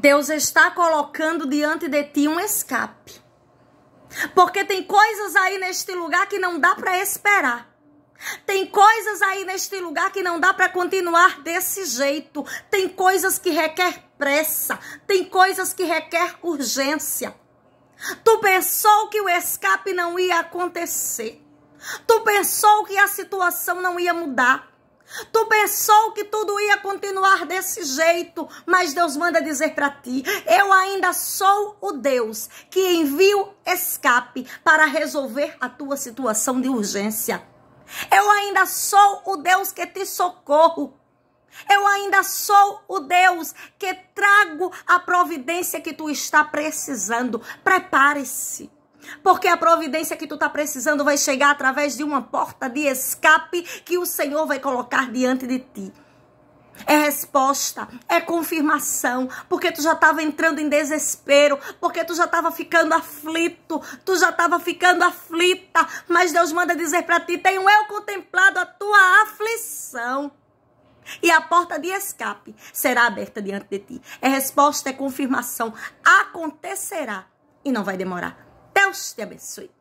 Deus está colocando diante de ti um escape. Porque tem coisas aí neste lugar que não dá para esperar. Tem coisas aí neste lugar que não dá para continuar desse jeito. Tem coisas que requer pressa, tem coisas que requer urgência. Tu pensou que o escape não ia acontecer. Tu pensou que a situação não ia mudar. Tu pensou que tudo ia continuar desse jeito, mas Deus manda dizer para ti: eu ainda sou o Deus que envio escape para resolver a tua situação de urgência. Eu ainda sou o Deus que te socorro. Eu ainda sou o Deus que trago a providência que tu está precisando. Prepare-se. Porque a providência que tu está precisando vai chegar através de uma porta de escape que o Senhor vai colocar diante de ti. É resposta, é confirmação, porque tu já estava entrando em desespero, porque tu já estava ficando aflito, tu já estava ficando aflita, mas Deus manda dizer para ti: tenho eu contemplado a tua aflição. E a porta de escape será aberta diante de ti. É resposta, é confirmação. Acontecerá e não vai demorar. That is sweet.